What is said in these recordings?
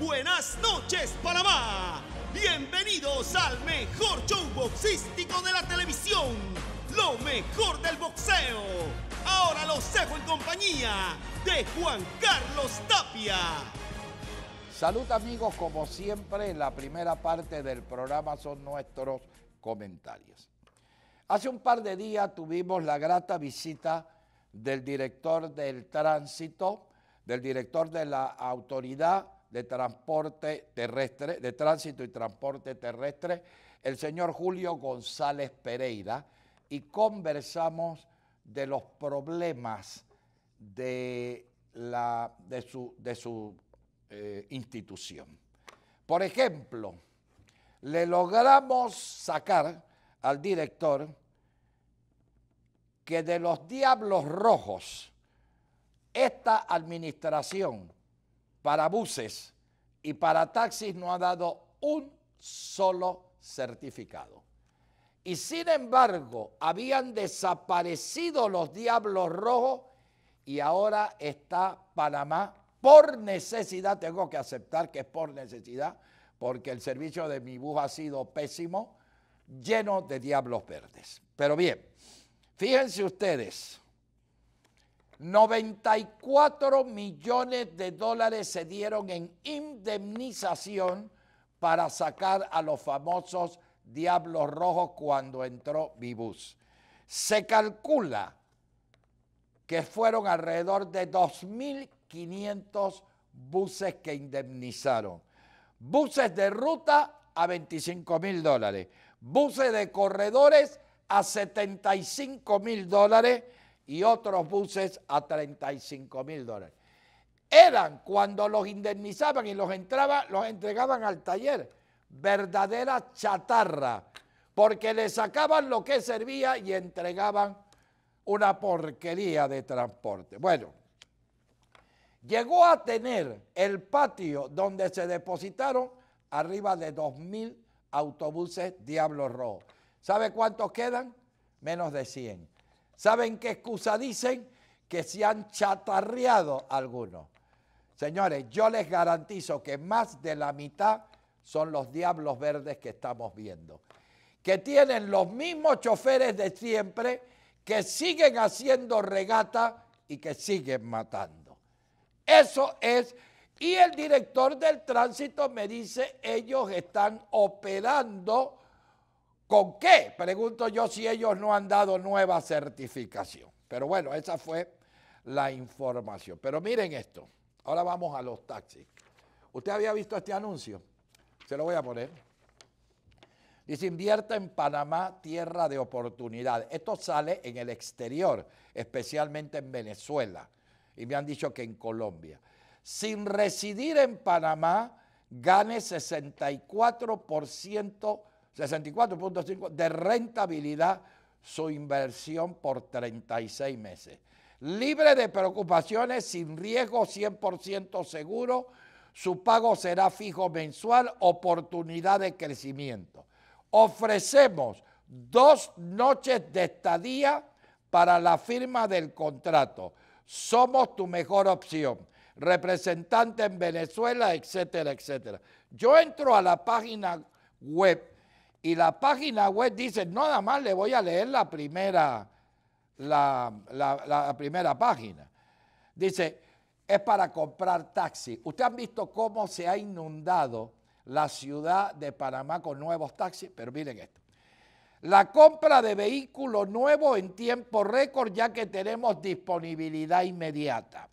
Buenas noches, Panamá. Bienvenidos al mejor show boxístico de la televisión. Lo mejor del boxeo. Ahora los dejo en compañía de Juan Carlos Tapia. Salud amigos, como siempre, la primera parte del programa son nuestros comentarios. Hace un par de días tuvimos la grata visita del director del tránsito, del director de la autoridad de transporte terrestre, de tránsito y transporte terrestre, el señor Julio González Pereira, y conversamos de los problemas de, la, su, de su eh, institución. Por ejemplo, le logramos sacar al director que de los diablos rojos, esta administración para buses y para taxis no ha dado un solo certificado. Y sin embargo, habían desaparecido los diablos rojos y ahora está Panamá por necesidad, tengo que aceptar que es por necesidad, porque el servicio de mi bus ha sido pésimo, lleno de diablos verdes. Pero bien, fíjense ustedes, 94 millones de dólares se dieron en indemnización para sacar a los famosos Diablos Rojos cuando entró Vibus. Se calcula que fueron alrededor de 2.500 buses que indemnizaron. Buses de ruta a 25 mil dólares, buses de corredores a 75 mil dólares y otros buses a 35 mil dólares. Eran cuando los indemnizaban y los, entraba, los entregaban al taller, verdadera chatarra, porque le sacaban lo que servía y entregaban una porquería de transporte. Bueno, llegó a tener el patio donde se depositaron arriba de mil autobuses Diablo Rojo. ¿Sabe cuántos quedan? Menos de 100. ¿Saben qué excusa dicen? Que se han chatarreado algunos. Señores, yo les garantizo que más de la mitad son los diablos verdes que estamos viendo, que tienen los mismos choferes de siempre, que siguen haciendo regata y que siguen matando. Eso es, y el director del tránsito me dice, ellos están operando ¿Con qué? Pregunto yo si ellos no han dado nueva certificación. Pero bueno, esa fue la información. Pero miren esto. Ahora vamos a los taxis. ¿Usted había visto este anuncio? Se lo voy a poner. Dice, invierta en Panamá, tierra de oportunidad. Esto sale en el exterior, especialmente en Venezuela. Y me han dicho que en Colombia. Sin residir en Panamá, gane 64% 64.5 de rentabilidad su inversión por 36 meses. Libre de preocupaciones, sin riesgo, 100% seguro. Su pago será fijo mensual, oportunidad de crecimiento. Ofrecemos dos noches de estadía para la firma del contrato. Somos tu mejor opción. Representante en Venezuela, etcétera, etcétera. Yo entro a la página web y la página web dice, nada más le voy a leer la primera, la, primera página. Dice, es para comprar taxis. Ustedes han visto cómo se ha inundado la ciudad de Panamá con nuevos taxis, pero miren esto. La compra de vehículo nuevo en tiempo récord ya que tenemos disponibilidad inmediata.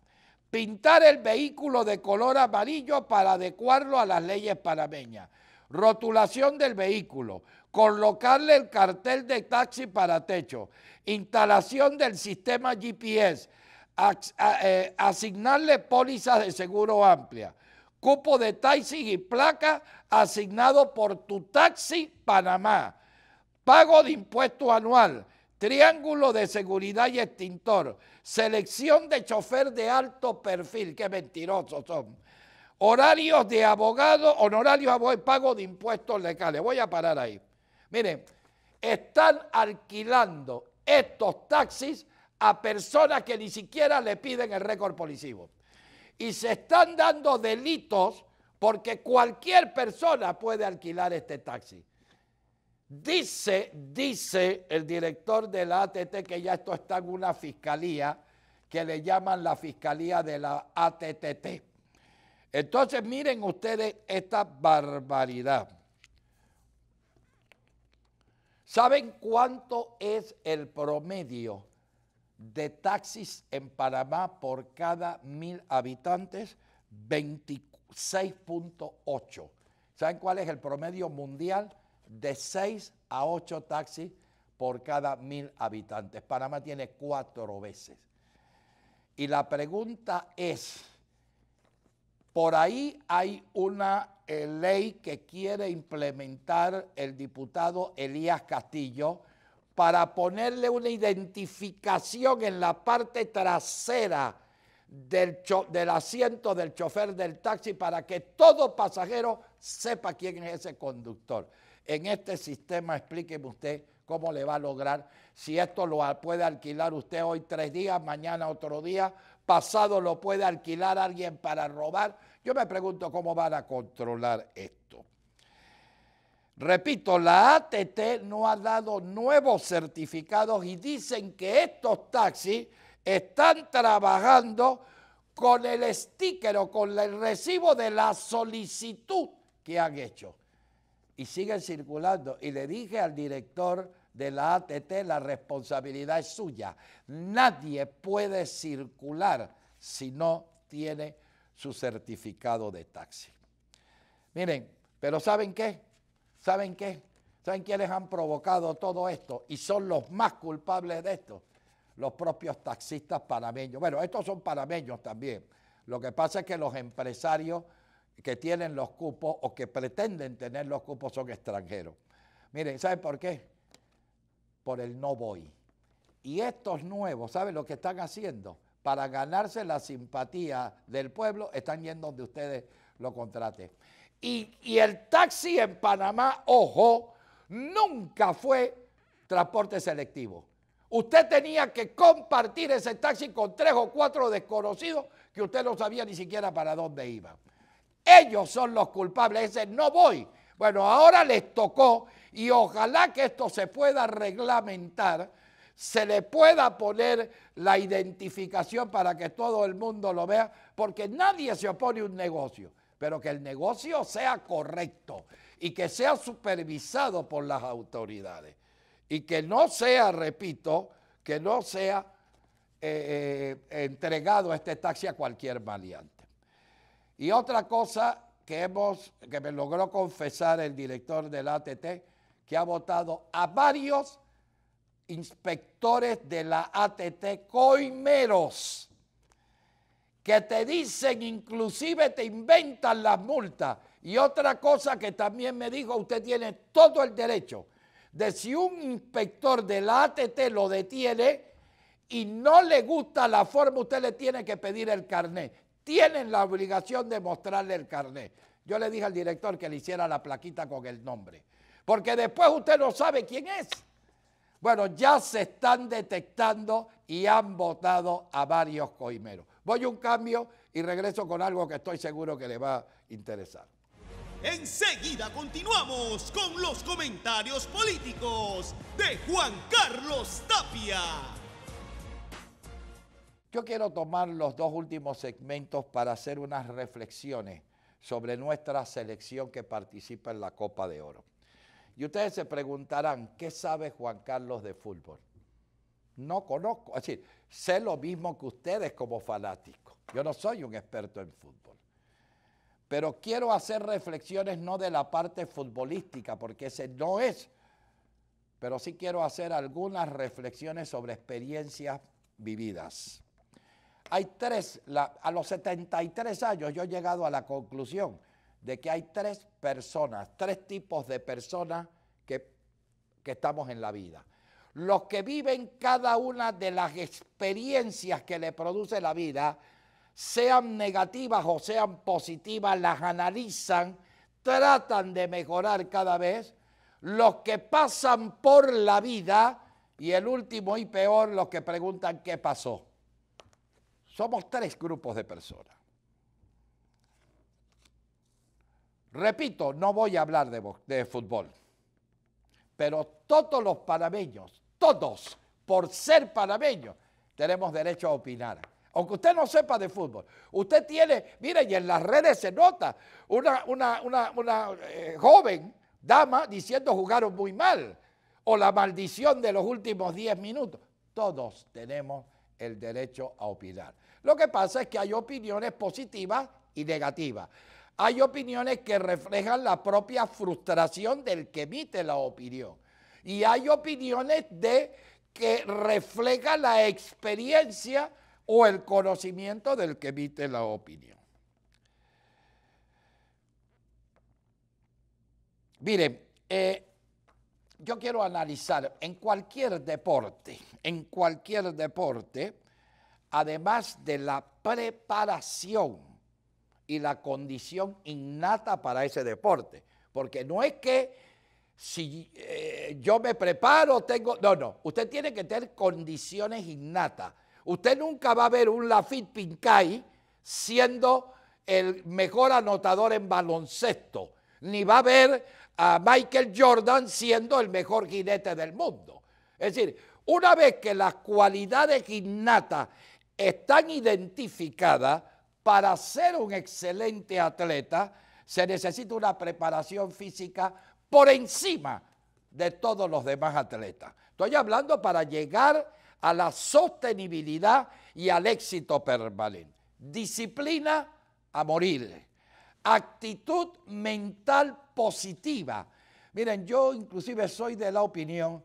Pintar el vehículo de color amarillo para adecuarlo a las leyes panameñas rotulación del vehículo, colocarle el cartel de taxi para techo, instalación del sistema GPS, eh, asignarle pólizas de seguro amplia, cupo de taxi y placa asignado por tu taxi Panamá, pago de impuesto anual, triángulo de seguridad y extintor, selección de chofer de alto perfil, qué mentirosos son Horarios de abogados, honorarios abogados pago de impuestos legales. Voy a parar ahí. Miren, están alquilando estos taxis a personas que ni siquiera le piden el récord policivo. Y se están dando delitos porque cualquier persona puede alquilar este taxi. Dice, dice el director de la ATT que ya esto está en una fiscalía que le llaman la fiscalía de la ATTT. Entonces miren ustedes esta barbaridad. ¿Saben cuánto es el promedio de taxis en Panamá por cada mil habitantes? 26.8. ¿Saben cuál es el promedio mundial? De 6 a 8 taxis por cada mil habitantes. Panamá tiene cuatro veces. Y la pregunta es por ahí hay una eh, ley que quiere implementar el diputado Elías Castillo para ponerle una identificación en la parte trasera del, del asiento del chofer del taxi para que todo pasajero sepa quién es ese conductor. En este sistema, explíqueme usted cómo le va a lograr, si esto lo puede alquilar usted hoy tres días, mañana otro día, pasado lo puede alquilar alguien para robar. Yo me pregunto cómo van a controlar esto. Repito, la ATT no ha dado nuevos certificados y dicen que estos taxis están trabajando con el sticker o con el recibo de la solicitud que han hecho. Y siguen circulando. Y le dije al director de la ATT, la responsabilidad es suya. Nadie puede circular si no tiene su certificado de taxi. Miren, pero ¿saben qué? ¿Saben qué? ¿Saben quiénes han provocado todo esto? Y son los más culpables de esto. Los propios taxistas panameños. Bueno, estos son panameños también. Lo que pasa es que los empresarios que tienen los cupos o que pretenden tener los cupos son extranjeros. Miren, ¿saben por qué? por el no voy. Y estos nuevos, ¿saben lo que están haciendo? Para ganarse la simpatía del pueblo, están yendo donde ustedes lo contraten. Y, el taxi en Panamá, ojo, nunca fue transporte selectivo. Usted tenía que compartir ese taxi con tres o cuatro desconocidos que usted no sabía ni siquiera para dónde iba. Ellos son los culpables, ese no voy. Bueno, ahora les tocó y ojalá que esto se pueda reglamentar, se le pueda poner la identificación para que todo el mundo lo vea, porque nadie se opone a un negocio, pero que el negocio sea correcto y que sea supervisado por las autoridades y que no sea, repito, que no sea eh, eh, entregado este taxi a cualquier maleante. Y otra cosa que, hemos, que me logró confesar el director del ATT que ha votado a varios inspectores de la ATT coimeros que te dicen, inclusive te inventan las multas. Y otra cosa que también me dijo, usted tiene todo el derecho de si un inspector de la ATT lo detiene y no le gusta la forma, usted le tiene que pedir el carnet. Tienen la obligación de mostrarle el carnet. Yo le dije al director que le hiciera la plaquita con el nombre porque después usted no sabe quién es. Bueno, ya se están detectando y han votado a varios coimeros. Voy a un cambio y regreso con algo que estoy seguro que le va a interesar. Enseguida continuamos con los comentarios políticos de Juan Carlos Tapia. Yo quiero tomar los dos últimos segmentos para hacer unas reflexiones sobre nuestra selección que participa en la Copa de Oro. Y ustedes se preguntarán, ¿qué sabe Juan Carlos de fútbol? No conozco, es decir, sé lo mismo que ustedes como fanático. Yo no soy un experto en fútbol. Pero quiero hacer reflexiones no de la parte futbolística, porque ese no es, pero sí quiero hacer algunas reflexiones sobre experiencias vividas. Hay tres, a los 73 años yo he llegado a la conclusión de que hay tres personas, tres tipos de personas que, que estamos en la vida. Los que viven cada una de las experiencias que le produce la vida, sean negativas o sean positivas, las analizan, tratan de mejorar cada vez. Los que pasan por la vida y el último y peor, los que preguntan qué pasó. Somos tres grupos de personas. Repito, no voy a hablar de, fútbol, pero todos los parameños, todos, por ser panameños, tenemos derecho a opinar. Aunque usted no sepa de fútbol, usted tiene, miren, y en las redes se nota una, eh, joven dama diciendo jugaron muy mal o la maldición de los últimos 10 minutos. Todos tenemos el derecho a opinar. Lo que pasa es que hay opiniones positivas y negativas. Hay opiniones que reflejan la propia frustración del que emite la opinión. Y hay opiniones de que refleja la experiencia o el conocimiento del que emite la opinión. Miren, eh, yo quiero analizar en cualquier deporte, en cualquier deporte, además de la preparación y la condición innata para ese deporte. Porque no es que si eh, yo me preparo, tengo... No, no, usted tiene que tener condiciones innatas. Usted nunca va a ver un Lafitte Pincay siendo el mejor anotador en baloncesto, ni va a ver a Michael Jordan siendo el mejor jinete del mundo. Es decir, una vez que las cualidades innatas están identificadas, para ser un excelente atleta se necesita una preparación física por encima de todos los demás atletas. Estoy hablando para llegar a la sostenibilidad y al éxito permanente. Disciplina a morir. Actitud mental positiva. Miren, yo inclusive soy de la opinión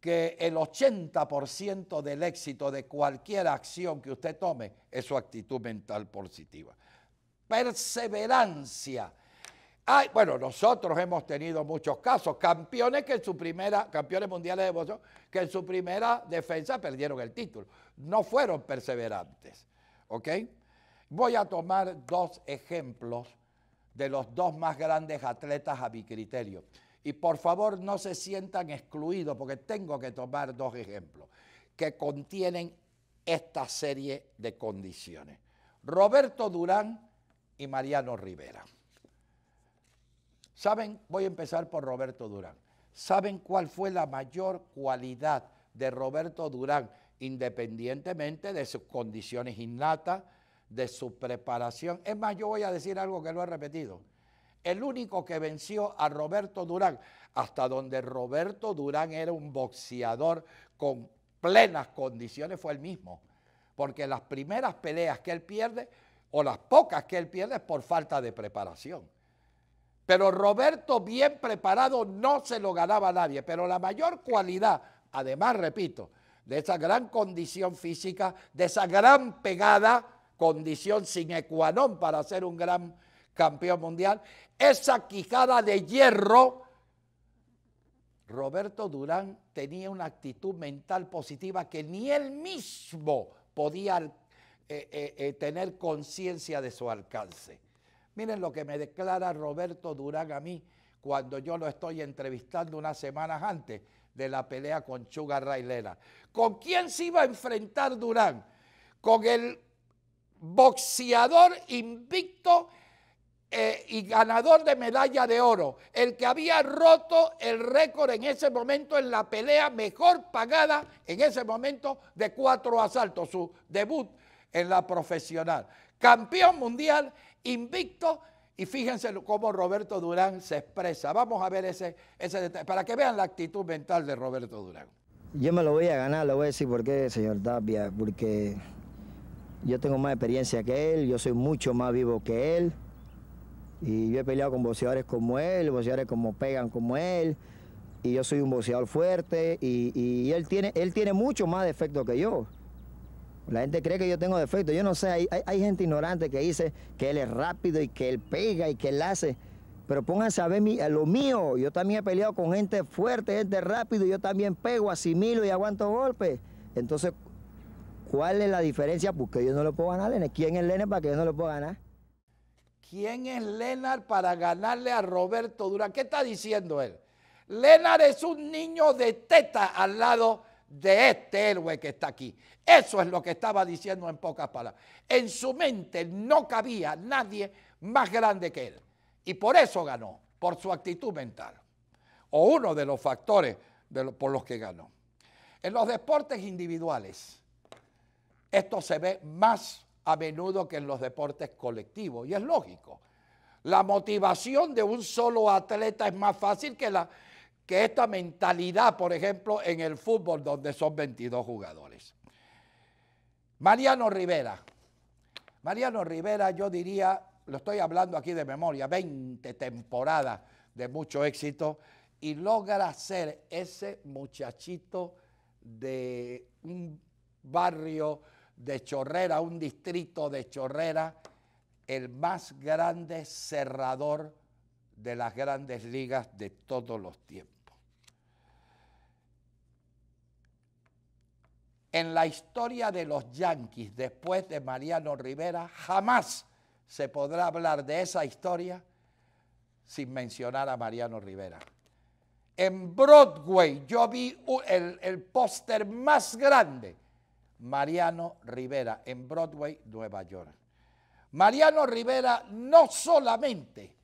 que el 80% del éxito de cualquier acción que usted tome es su actitud mental positiva. Perseverancia. bueno, nosotros hemos tenido muchos casos, campeones que en su primera, campeones mundiales de boxeo, que en su primera defensa perdieron el título. No fueron perseverantes. ¿Ok? Voy a tomar dos ejemplos de los dos más grandes atletas a mi criterio. Y por favor no se sientan excluidos porque tengo que tomar dos ejemplos que contienen esta serie de condiciones. Roberto Durán y Mariano Rivera. ¿Saben? Voy a empezar por Roberto Durán. ¿Saben cuál fue la mayor cualidad de Roberto Durán, independientemente de sus condiciones innatas, de su preparación? Es más, yo voy a decir algo que lo he repetido el único que venció a Roberto Durán, hasta donde Roberto Durán era un boxeador con plenas condiciones, fue el mismo. Porque las primeras peleas que él pierde, o las pocas que él pierde, es por falta de preparación. Pero Roberto bien preparado no se lo ganaba a nadie. Pero la mayor cualidad, además, repito, de esa gran condición física, de esa gran pegada, condición sin ecuanón para ser un gran campeón mundial, esa quijada de hierro, Roberto Durán tenía una actitud mental positiva que ni él mismo podía eh, eh, eh, tener conciencia de su alcance. Miren lo que me declara Roberto Durán a mí cuando yo lo estoy entrevistando unas semanas antes de la pelea con Chuga Railera. ¿Con quién se iba a enfrentar Durán? Con el boxeador invicto eh, y ganador de medalla de oro, el que había roto el récord en ese momento en la pelea mejor pagada en ese momento de cuatro asaltos, su debut en la profesional. Campeón mundial, invicto, y fíjense cómo Roberto Durán se expresa. Vamos a ver ese, detalle, para que vean la actitud mental de Roberto Durán. Yo me lo voy a ganar, lo voy a decir por qué, señor Tapia, porque yo tengo más experiencia que él, yo soy mucho más vivo que él y yo he peleado con boxeadores como él, boxeadores como pegan como él. Y yo soy un boxeador fuerte y, él, tiene, él tiene mucho más defecto que yo. La gente cree que yo tengo defecto. Yo no sé, hay, gente ignorante que dice que él es rápido y que él pega y que él hace. Pero pónganse a ver mi, a lo mío. Yo también he peleado con gente fuerte, gente rápido. Yo también pego, asimilo y aguanto golpes. Entonces, ¿cuál es la diferencia? Porque yo no lo puedo ganar, ¿Quién es Lene para que yo no lo pueda ganar? ¿Quién es Lennart para ganarle a Roberto Durán? ¿Qué está diciendo él? Lennart es un niño de teta al lado de este héroe que está aquí. Eso es lo que estaba diciendo en pocas palabras. En su mente no cabía nadie más grande que él. Y por eso ganó, por su actitud mental. O uno de los factores por los que ganó. En los deportes individuales, esto se ve más a menudo que en los deportes colectivos. Y es lógico. La motivación de un solo atleta es más fácil que, la, que esta mentalidad, por ejemplo, en el fútbol, donde son 22 jugadores. Mariano Rivera. Mariano Rivera, yo diría, lo estoy hablando aquí de memoria, 20 temporadas de mucho éxito y logra ser ese muchachito de un barrio de Chorrera, un distrito de Chorrera, el más grande cerrador de las grandes ligas de todos los tiempos. En la historia de los Yankees después de Mariano Rivera, jamás se podrá hablar de esa historia sin mencionar a Mariano Rivera. En Broadway yo vi el, el póster más grande Mariano Rivera en Broadway, Nueva York. Mariano Rivera no solamente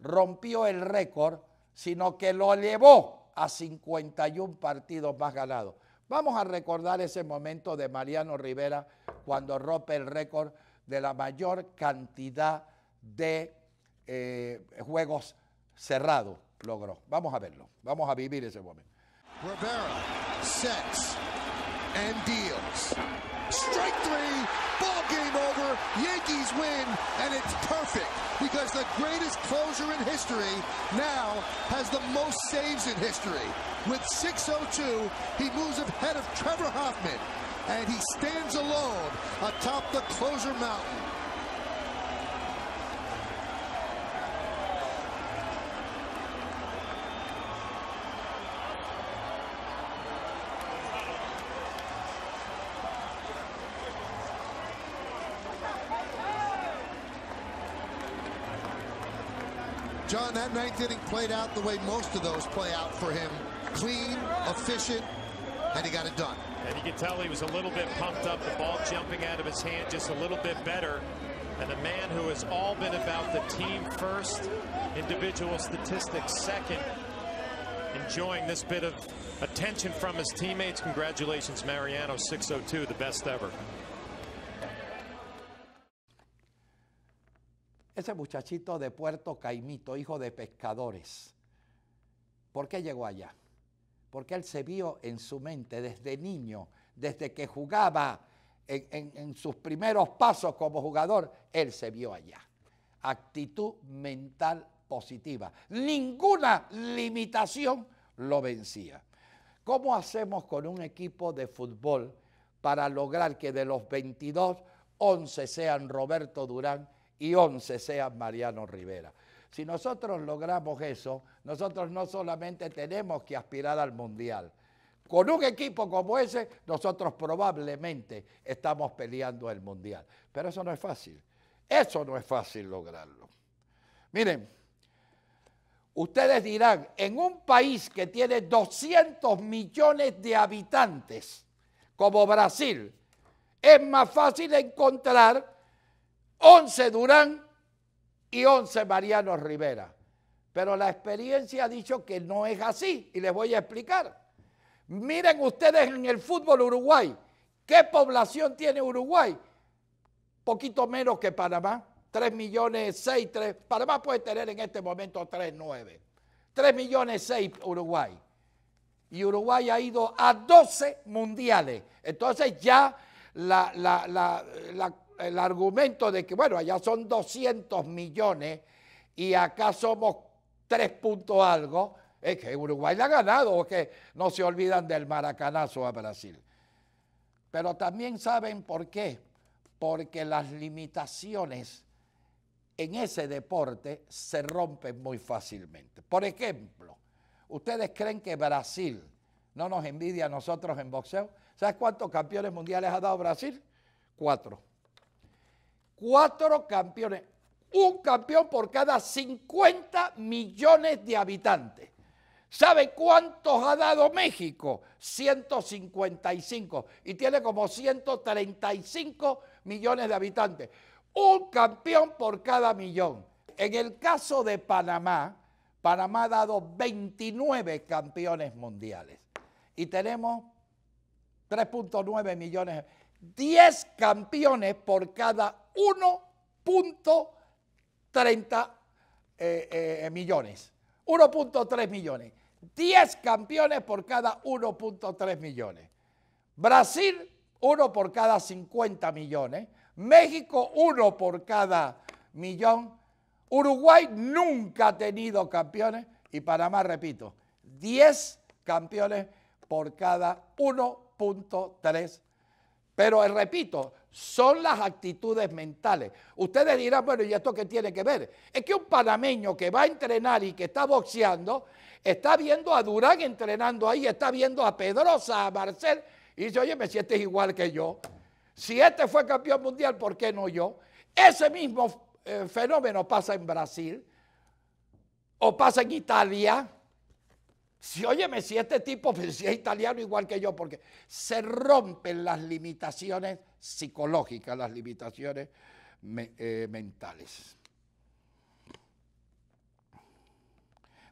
rompió el récord, sino que lo llevó a 51 partidos más ganados. Vamos a recordar ese momento de Mariano Rivera cuando rompe el récord de la mayor cantidad de eh, juegos cerrados logró. Vamos a verlo, vamos a vivir ese momento. Rivera, Sex and Strike three, ball game over, Yankees win, and it's perfect because the greatest closer in history now has the most saves in history. With 6.02, he moves ahead of Trevor Hoffman, and he stands alone atop the closer mountain. John, that ninth inning played out the way most of those play out for him. Clean, efficient, and he got it done. And you can tell he was a little bit pumped up. The ball jumping out of his hand just a little bit better. And a man who has all been about the team first, individual statistics second, enjoying this bit of attention from his teammates. Congratulations, Mariano, 602, the best ever. ese muchachito de Puerto Caimito, hijo de pescadores, ¿por qué llegó allá? Porque él se vio en su mente desde niño, desde que jugaba en, en sus primeros pasos como jugador, él se vio allá. Actitud mental positiva. Ninguna limitación lo vencía. ¿Cómo hacemos con un equipo de fútbol para lograr que de los 22, 11 sean Roberto Durán y 11 sean Mariano Rivera. Si nosotros logramos eso, nosotros no solamente tenemos que aspirar al Mundial. Con un equipo como ese, nosotros probablemente estamos peleando el Mundial. Pero eso no es fácil. Eso no es fácil lograrlo. Miren, ustedes dirán, en un país que tiene 200 millones de habitantes, como Brasil, es más fácil encontrar 11 Durán y 11 Mariano Rivera. Pero la experiencia ha dicho que no es así y les voy a explicar. Miren ustedes en el fútbol Uruguay, ¿qué población tiene Uruguay? Poquito menos que Panamá, 3 millones 6, Panamá puede tener en este momento 3,9. 3 millones 6 Uruguay. Y Uruguay ha ido a 12 mundiales. Entonces ya la, la el argumento de que, bueno, allá son 200 millones y acá somos tres puntos algo, es que Uruguay la ha ganado, o que no se olvidan del maracanazo a Brasil. Pero también saben por qué, porque las limitaciones en ese deporte se rompen muy fácilmente. Por ejemplo, ¿ustedes creen que Brasil no nos envidia a nosotros en boxeo? ¿Sabes cuántos campeones mundiales ha dado Brasil? Cuatro cuatro campeones, un campeón por cada 50 millones de habitantes. ¿Sabe cuántos ha dado México? 155 y tiene como 135 millones de habitantes. Un campeón por cada millón. En el caso de Panamá, Panamá ha dado 29 campeones mundiales y tenemos 3.9 millones. de 10 campeones por cada 1.30 eh, eh, millones. 1.3 millones. 10 campeones por cada 1.3 millones. Brasil, 1 por cada 50 millones. México, 1 por cada millón. Uruguay nunca ha tenido campeones. Y Panamá, repito, 10 campeones por cada 1.3 millones. Pero eh, repito, son las actitudes mentales. Ustedes dirán, bueno, ¿y esto qué tiene que ver? Es que un panameño que va a entrenar y que está boxeando, está viendo a Durán entrenando ahí, está viendo a Pedrosa, a Marcel, y dice, oye, me este es igual que yo, si este fue campeón mundial, ¿por qué no yo? Ese mismo eh, fenómeno pasa en Brasil, o pasa en Italia, si óyeme, si este tipo pues, si es italiano igual que yo, porque se rompen las limitaciones psicológicas, las limitaciones eh, mentales.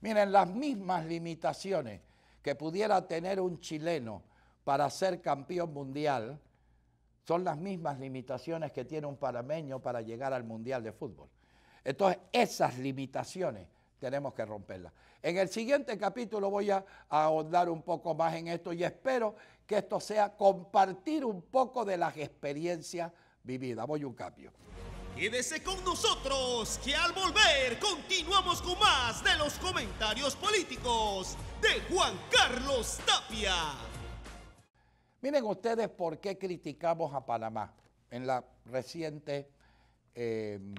Miren, las mismas limitaciones que pudiera tener un chileno para ser campeón mundial son las mismas limitaciones que tiene un parameño para llegar al mundial de fútbol. Entonces, esas limitaciones tenemos que romperlas. En el siguiente capítulo voy a, ahondar un poco más en esto y espero que esto sea compartir un poco de las experiencias vividas. Voy un cambio. Quédese con nosotros, que al volver continuamos con más de los comentarios políticos de Juan Carlos Tapia. Miren ustedes por qué criticamos a Panamá en la reciente em,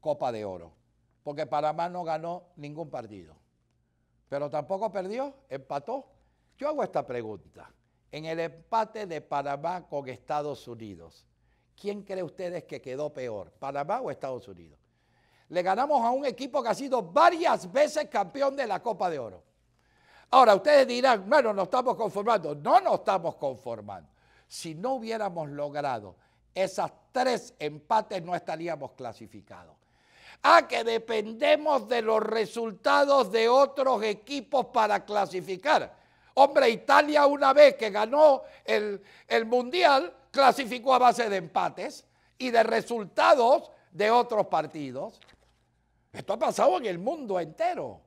Copa de Oro. Porque Panamá no ganó ningún partido pero tampoco perdió, empató. Yo hago esta pregunta. En el empate de Panamá con Estados Unidos, ¿quién cree ustedes que quedó peor, Panamá o Estados Unidos? Le ganamos a un equipo que ha sido varias veces campeón de la Copa de Oro. Ahora, ustedes dirán, bueno, nos estamos conformando. No nos estamos conformando. Si no hubiéramos logrado esas tres empates, no estaríamos clasificados. Ah, que dependemos de los resultados de otros equipos para clasificar. Hombre, Italia una vez que ganó el, el Mundial, clasificó a base de empates y de resultados de otros partidos. Esto ha pasado en el mundo entero.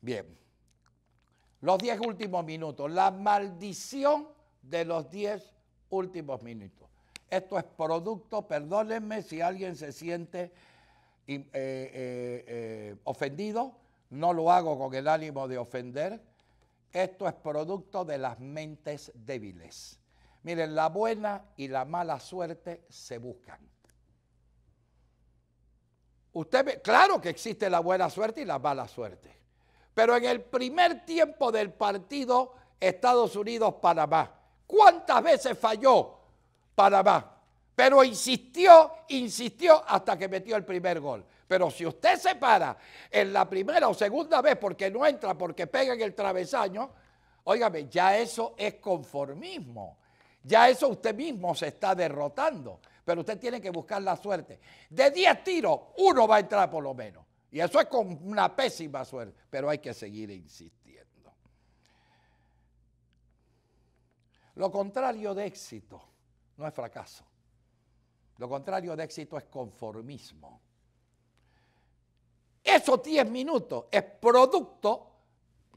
Bien, los diez últimos minutos, la maldición de los diez últimos minutos. Esto es producto, perdónenme si alguien se siente eh, eh, eh, ofendido, no lo hago con el ánimo de ofender. Esto es producto de las mentes débiles. Miren, la buena y la mala suerte se buscan. Usted claro que existe la buena suerte y la mala suerte. Pero en el primer tiempo del partido Estados Unidos-Panamá, ¿cuántas veces falló para Pero insistió, insistió hasta que metió el primer gol. Pero si usted se para en la primera o segunda vez porque no entra, porque pega en el travesaño, óigame, ya eso es conformismo. Ya eso usted mismo se está derrotando. Pero usted tiene que buscar la suerte. De 10 tiros, uno va a entrar por lo menos. Y eso es con una pésima suerte. Pero hay que seguir insistiendo. Lo contrario de éxito no es fracaso. Lo contrario de éxito es conformismo. Esos 10 minutos es producto,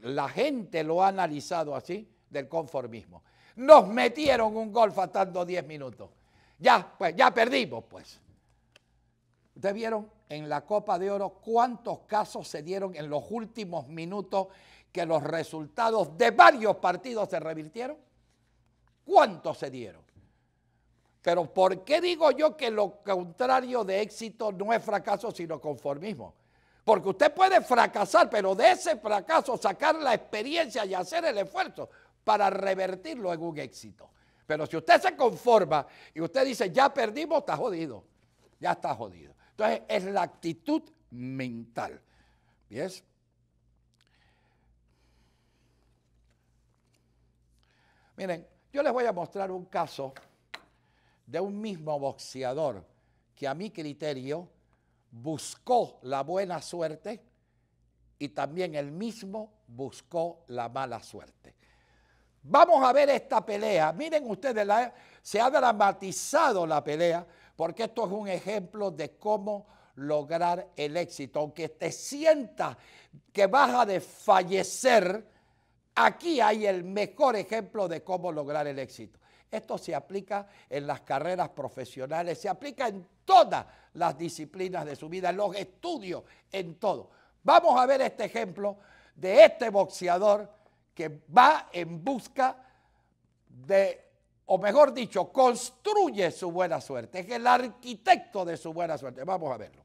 la gente lo ha analizado así, del conformismo. Nos metieron un gol faltando 10 minutos. Ya, pues, ya perdimos, pues. Ustedes vieron en la Copa de Oro cuántos casos se dieron en los últimos minutos que los resultados de varios partidos se revirtieron. ¿Cuántos se dieron? Pero ¿por qué digo yo que lo contrario de éxito no es fracaso, sino conformismo? Porque usted puede fracasar, pero de ese fracaso sacar la experiencia y hacer el esfuerzo para revertirlo en un éxito. Pero si usted se conforma y usted dice, ya perdimos, está jodido. Ya está jodido. Entonces es la actitud mental. ¿Ves? Miren, yo les voy a mostrar un caso de un mismo boxeador que a mi criterio buscó la buena suerte y también el mismo buscó la mala suerte. Vamos a ver esta pelea. Miren ustedes, se ha dramatizado la pelea porque esto es un ejemplo de cómo lograr el éxito. Aunque te sienta que vas a desfallecer, aquí hay el mejor ejemplo de cómo lograr el éxito. Esto se aplica en las carreras profesionales, se aplica en todas las disciplinas de su vida, en los estudios, en todo. Vamos a ver este ejemplo de este boxeador que va en busca de, o mejor dicho, construye su buena suerte, es el arquitecto de su buena suerte. Vamos a verlo.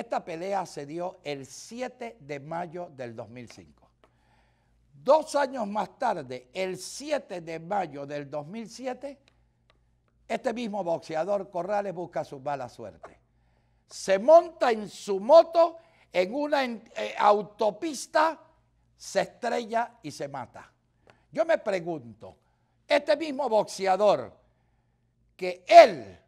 Esta pelea se dio el 7 de mayo del 2005. Dos años más tarde, el 7 de mayo del 2007, este mismo boxeador Corrales busca su mala suerte. Se monta en su moto en una eh, autopista, se estrella y se mata. Yo me pregunto, este mismo boxeador que él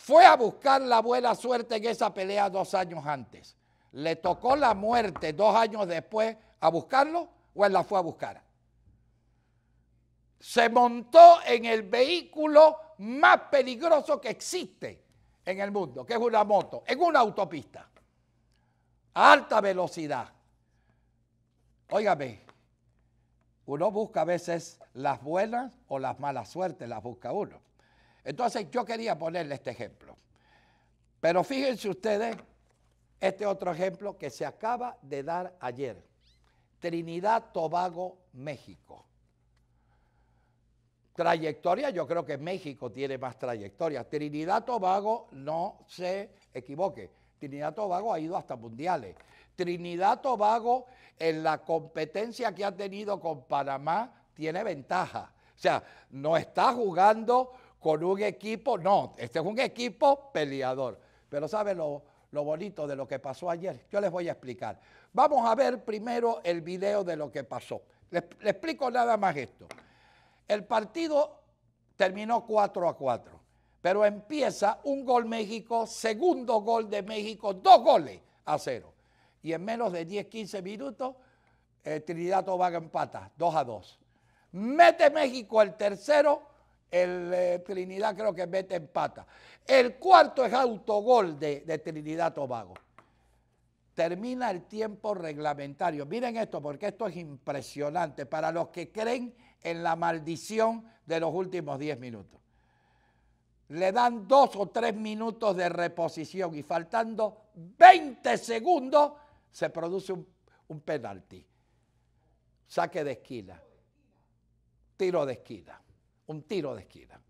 fue a buscar la buena suerte en esa pelea dos años antes. ¿Le tocó la muerte dos años después a buscarlo o él la fue a buscar? Se montó en el vehículo más peligroso que existe en el mundo, que es una moto, en una autopista, a alta velocidad. Óigame, uno busca a veces las buenas o las malas suertes, las busca uno. Entonces yo quería ponerle este ejemplo. Pero fíjense ustedes este otro ejemplo que se acaba de dar ayer. Trinidad, Tobago, México. Trayectoria, yo creo que México tiene más trayectoria. Trinidad, Tobago, no se equivoque. Trinidad, Tobago ha ido hasta mundiales. Trinidad, Tobago, en la competencia que ha tenido con Panamá, tiene ventaja. O sea, no está jugando con un equipo, no, este es un equipo peleador. Pero ¿saben lo, lo bonito de lo que pasó ayer? Yo les voy a explicar. Vamos a ver primero el video de lo que pasó. Les, explico nada más esto. El partido terminó 4 a 4, pero empieza un gol México, segundo gol de México, dos goles a cero. Y en menos de 10, 15 minutos, eh, Trinidad Tobago empata, 2 a 2. Mete México el tercero el eh, Trinidad creo que mete en pata. El cuarto es autogol de, Trinidad Tobago. Termina el tiempo reglamentario. Miren esto, porque esto es impresionante para los que creen en la maldición de los últimos 10 minutos. Le dan dos o tres minutos de reposición y faltando 20 segundos se produce un, un penalti. Saque de esquina. Tiro de esquina un tiro de esquina.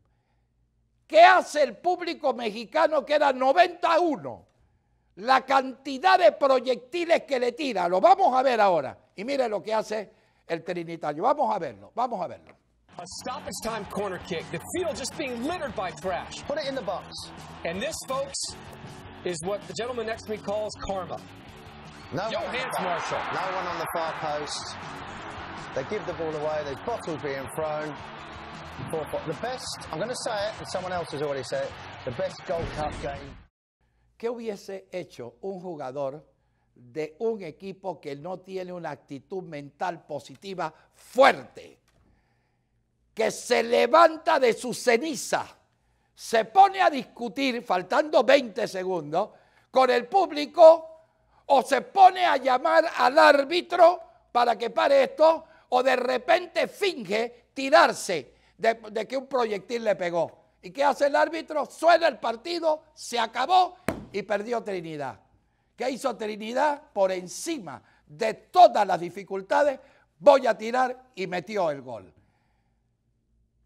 ¿Qué hace el público mexicano que era 91? La cantidad de proyectiles que le tira, lo vamos a ver ahora. Y mire lo que hace el trinitario. Vamos a verlo, vamos a verlo. A stop time corner kick. The field just being littered by trash. Put it in the box. And this, folks, is what the gentleman next to me calls karma. No Johans Marshall. No one on the far post. They give the ball away. They bottles being thrown. ¿Qué hubiese hecho un jugador de un equipo que no tiene una actitud mental positiva fuerte? Que se levanta de su ceniza, se pone a discutir, faltando 20 segundos, con el público o se pone a llamar al árbitro para que pare esto, o de repente finge tirarse de, que un proyectil le pegó. ¿Y qué hace el árbitro? Suena el partido, se acabó y perdió Trinidad. ¿Qué hizo Trinidad? Por encima de todas las dificultades, voy a tirar y metió el gol.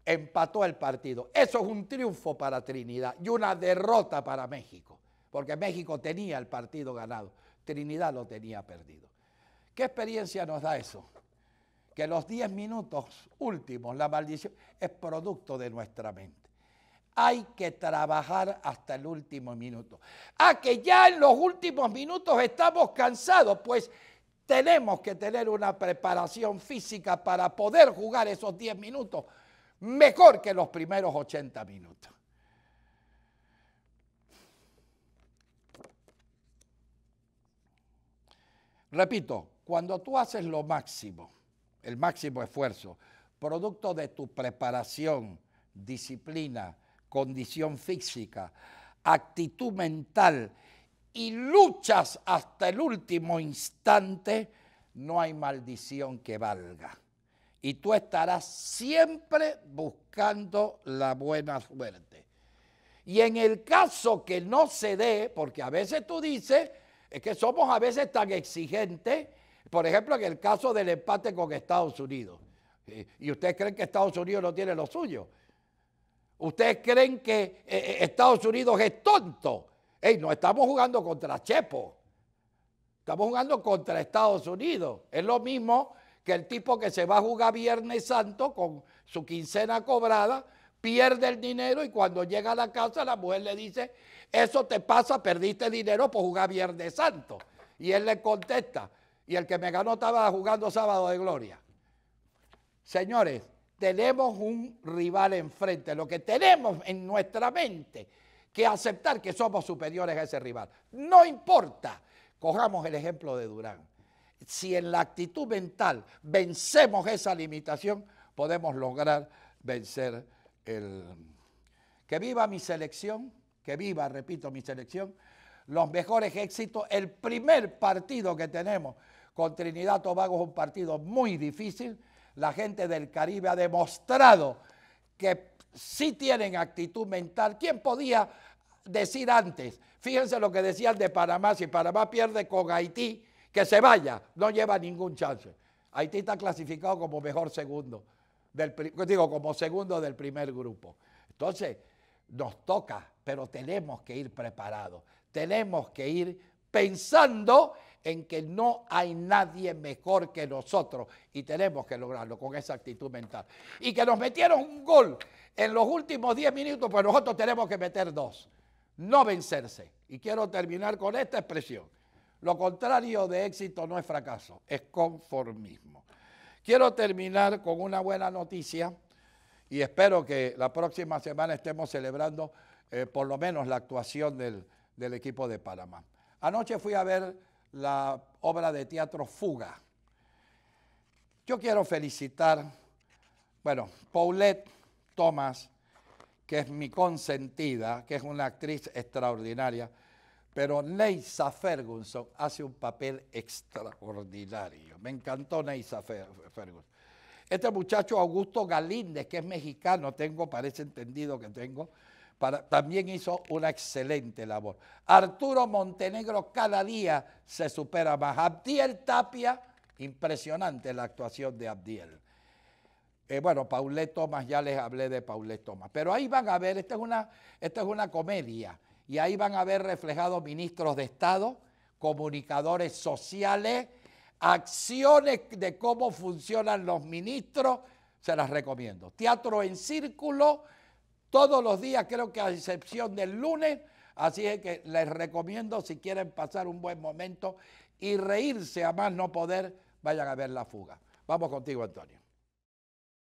Empató el partido. Eso es un triunfo para Trinidad y una derrota para México, porque México tenía el partido ganado, Trinidad lo tenía perdido. ¿Qué experiencia nos da eso? que los 10 minutos últimos, la maldición, es producto de nuestra mente. Hay que trabajar hasta el último minuto. Ah, que ya en los últimos minutos estamos cansados, pues tenemos que tener una preparación física para poder jugar esos 10 minutos mejor que los primeros 80 minutos. Repito, cuando tú haces lo máximo, el máximo esfuerzo, producto de tu preparación, disciplina, condición física, actitud mental y luchas hasta el último instante, no hay maldición que valga. Y tú estarás siempre buscando la buena suerte. Y en el caso que no se dé, porque a veces tú dices, es que somos a veces tan exigentes por ejemplo, en el caso del empate con Estados Unidos. Eh, ¿Y ustedes creen que Estados Unidos no tiene lo suyo? ¿Ustedes creen que eh, eh, Estados Unidos es tonto? Ey, no estamos jugando contra Chepo. Estamos jugando contra Estados Unidos. Es lo mismo que el tipo que se va a jugar Viernes Santo con su quincena cobrada, pierde el dinero y cuando llega a la casa la mujer le dice, eso te pasa, perdiste dinero por jugar Viernes Santo. Y él le contesta, y el que me ganó estaba jugando sábado de gloria. Señores, tenemos un rival enfrente, lo que tenemos en nuestra mente que aceptar que somos superiores a ese rival. No importa, cojamos el ejemplo de Durán. Si en la actitud mental vencemos esa limitación, podemos lograr vencer el... Que viva mi selección, que viva, repito, mi selección, los mejores éxitos, el primer partido que tenemos con Trinidad Tobago es un partido muy difícil. La gente del Caribe ha demostrado que sí tienen actitud mental. ¿Quién podía decir antes? Fíjense lo que decían de Panamá. Si Panamá pierde con Haití, que se vaya. No lleva ningún chance. Haití está clasificado como mejor segundo. Del, digo, como segundo del primer grupo. Entonces, nos toca, pero tenemos que ir preparados. Tenemos que ir pensando en que no hay nadie mejor que nosotros y tenemos que lograrlo con esa actitud mental. Y que nos metieron un gol en los últimos 10 minutos, pues nosotros tenemos que meter dos, no vencerse. Y quiero terminar con esta expresión. Lo contrario de éxito no es fracaso, es conformismo. Quiero terminar con una buena noticia y espero que la próxima semana estemos celebrando eh, por lo menos la actuación del, del equipo de Panamá. Anoche fui a ver la obra de teatro Fuga. Yo quiero felicitar, bueno, Paulette Thomas, que es mi consentida, que es una actriz extraordinaria, pero Leisa Ferguson hace un papel extraordinario. Me encantó Neisa Ferguson. Este muchacho Augusto Galíndez, que es mexicano, tengo, parece entendido que tengo, también hizo una excelente labor. Arturo Montenegro cada día se supera más. Abdiel Tapia, impresionante la actuación de Abdiel. Eh, bueno, Paulet Thomas, ya les hablé de Paulet Thomas. Pero ahí van a ver, esta es, una, esta es una comedia, y ahí van a ver reflejados ministros de Estado, comunicadores sociales, acciones de cómo funcionan los ministros, se las recomiendo. Teatro en círculo todos los días, creo que a excepción del lunes. Así es que les recomiendo si quieren pasar un buen momento y reírse a más no poder, vayan a ver la fuga. Vamos contigo, Antonio.